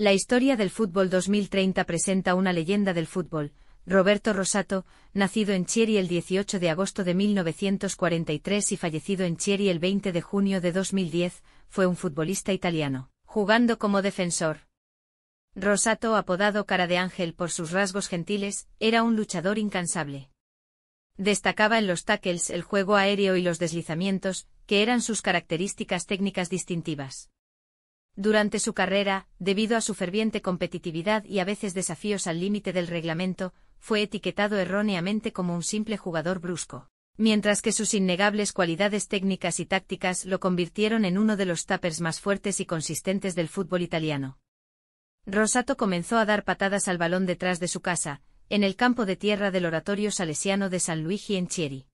La historia del fútbol 2030 presenta una leyenda del fútbol, Roberto Rosato, nacido en Chieri el 18 de agosto de 1943 y fallecido en Chieri el 20 de junio de 2010, fue un futbolista italiano, jugando como defensor. Rosato, apodado Cara de Ángel por sus rasgos gentiles, era un luchador incansable. Destacaba en los tackles el juego aéreo y los deslizamientos, que eran sus características técnicas distintivas. Durante su carrera, debido a su ferviente competitividad y a veces desafíos al límite del reglamento, fue etiquetado erróneamente como un simple jugador brusco, mientras que sus innegables cualidades técnicas y tácticas lo convirtieron en uno de los tappers más fuertes y consistentes del fútbol italiano. Rosato comenzó a dar patadas al balón detrás de su casa, en el campo de tierra del oratorio salesiano de San Luigi en Chieri.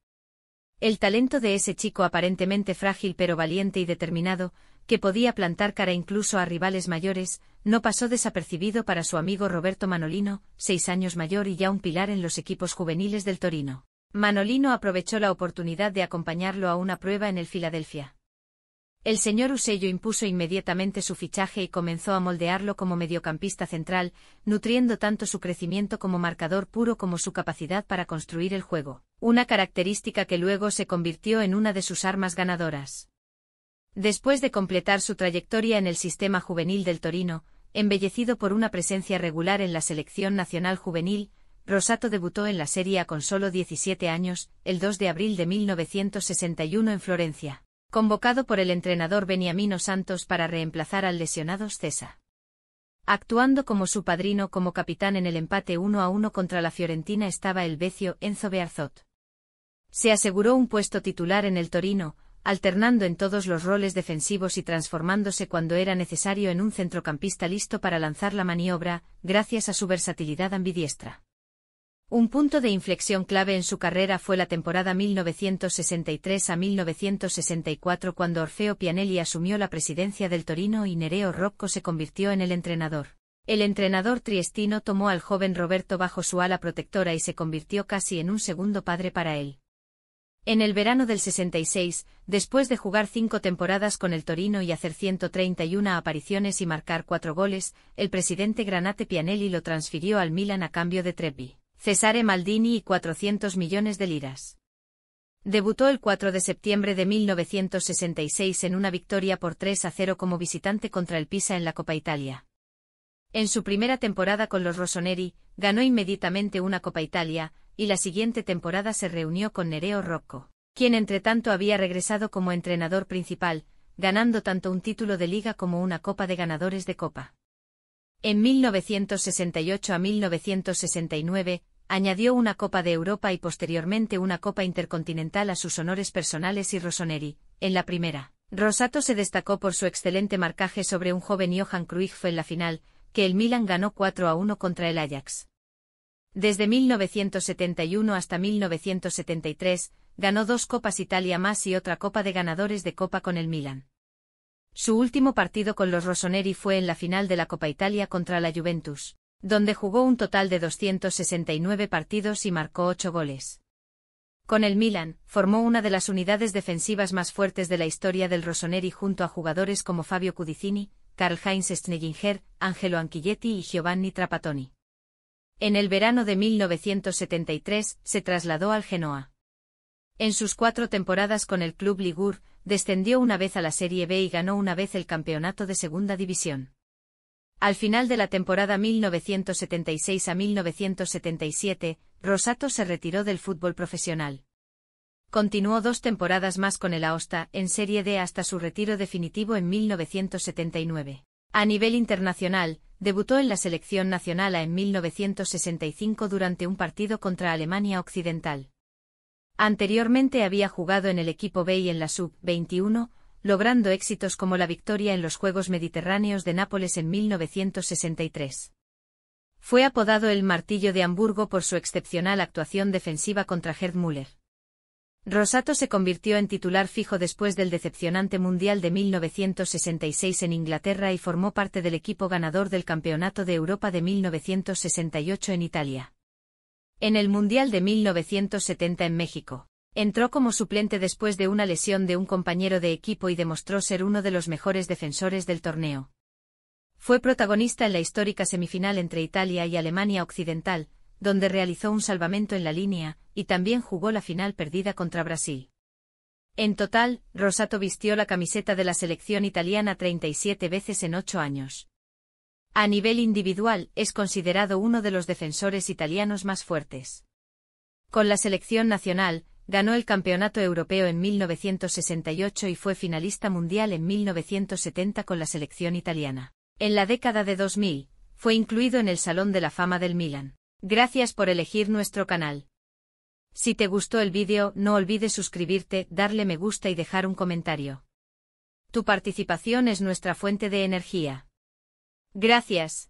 El talento de ese chico aparentemente frágil pero valiente y determinado, que podía plantar cara incluso a rivales mayores, no pasó desapercibido para su amigo Roberto Manolino, seis años mayor y ya un pilar en los equipos juveniles del Torino. Manolino aprovechó la oportunidad de acompañarlo a una prueba en el Filadelfia. El señor Usello impuso inmediatamente su fichaje y comenzó a moldearlo como mediocampista central, nutriendo tanto su crecimiento como marcador puro como su capacidad para construir el juego, una característica que luego se convirtió en una de sus armas ganadoras. Después de completar su trayectoria en el sistema juvenil del Torino, embellecido por una presencia regular en la selección nacional juvenil, Rosato debutó en la Serie A con solo 17 años, el 2 de abril de 1961 en Florencia, convocado por el entrenador Beniamino Santos para reemplazar al lesionado César. Actuando como su padrino como capitán en el empate 1 a 1 contra la Fiorentina estaba el vecio Enzo Bearzot. Se aseguró un puesto titular en el Torino, alternando en todos los roles defensivos y transformándose cuando era necesario en un centrocampista listo para lanzar la maniobra, gracias a su versatilidad ambidiestra. Un punto de inflexión clave en su carrera fue la temporada 1963 a 1964 cuando Orfeo Pianelli asumió la presidencia del Torino y Nereo Rocco se convirtió en el entrenador. El entrenador triestino tomó al joven Roberto bajo su ala protectora y se convirtió casi en un segundo padre para él. En el verano del 66, después de jugar cinco temporadas con el Torino y hacer 131 apariciones y marcar cuatro goles, el presidente Granate Pianelli lo transfirió al Milan a cambio de Trepi, Cesare Maldini y 400 millones de liras. Debutó el 4 de septiembre de 1966 en una victoria por 3 a 0 como visitante contra el Pisa en la Copa Italia. En su primera temporada con los Rossoneri, ganó inmediatamente una Copa Italia, y la siguiente temporada se reunió con Nereo Rocco, quien entretanto había regresado como entrenador principal, ganando tanto un título de liga como una copa de ganadores de copa. En 1968 a 1969, añadió una Copa de Europa y posteriormente una Copa Intercontinental a sus honores personales y Rossoneri. En la primera, Rosato se destacó por su excelente marcaje sobre un joven Johan Cruyff en la final, que el Milan ganó 4 a 1 contra el Ajax. Desde 1971 hasta 1973, ganó dos Copas Italia más y otra Copa de Ganadores de Copa con el Milan. Su último partido con los Rossoneri fue en la final de la Copa Italia contra la Juventus, donde jugó un total de 269 partidos y marcó ocho goles. Con el Milan, formó una de las unidades defensivas más fuertes de la historia del Rossoneri junto a jugadores como Fabio Cudicini, Karl-Heinz Schnellinger, Angelo Anquilletti y Giovanni Trapattoni. En el verano de 1973 se trasladó al Genoa. En sus cuatro temporadas con el club Ligur, descendió una vez a la Serie B y ganó una vez el campeonato de Segunda División. Al final de la temporada 1976 a 1977, Rosato se retiró del fútbol profesional. Continuó dos temporadas más con el Aosta en Serie D hasta su retiro definitivo en 1979. A nivel internacional, debutó en la selección nacional en 1965 durante un partido contra Alemania Occidental. Anteriormente había jugado en el equipo B y en la Sub-21, logrando éxitos como la victoria en los Juegos Mediterráneos de Nápoles en 1963. Fue apodado el Martillo de Hamburgo por su excepcional actuación defensiva contra Gerd Müller. Rosato se convirtió en titular fijo después del decepcionante Mundial de 1966 en Inglaterra y formó parte del equipo ganador del Campeonato de Europa de 1968 en Italia. En el Mundial de 1970 en México, entró como suplente después de una lesión de un compañero de equipo y demostró ser uno de los mejores defensores del torneo. Fue protagonista en la histórica semifinal entre Italia y Alemania Occidental, donde realizó un salvamento en la línea, y también jugó la final perdida contra Brasil. En total, Rosato vistió la camiseta de la selección italiana 37 veces en ocho años. A nivel individual, es considerado uno de los defensores italianos más fuertes. Con la selección nacional, ganó el Campeonato Europeo en 1968 y fue finalista mundial en 1970 con la selección italiana. En la década de 2000, fue incluido en el Salón de la Fama del Milan. Gracias por elegir nuestro canal. Si te gustó el vídeo, no olvides suscribirte, darle me gusta y dejar un comentario. Tu participación es nuestra fuente de energía. Gracias.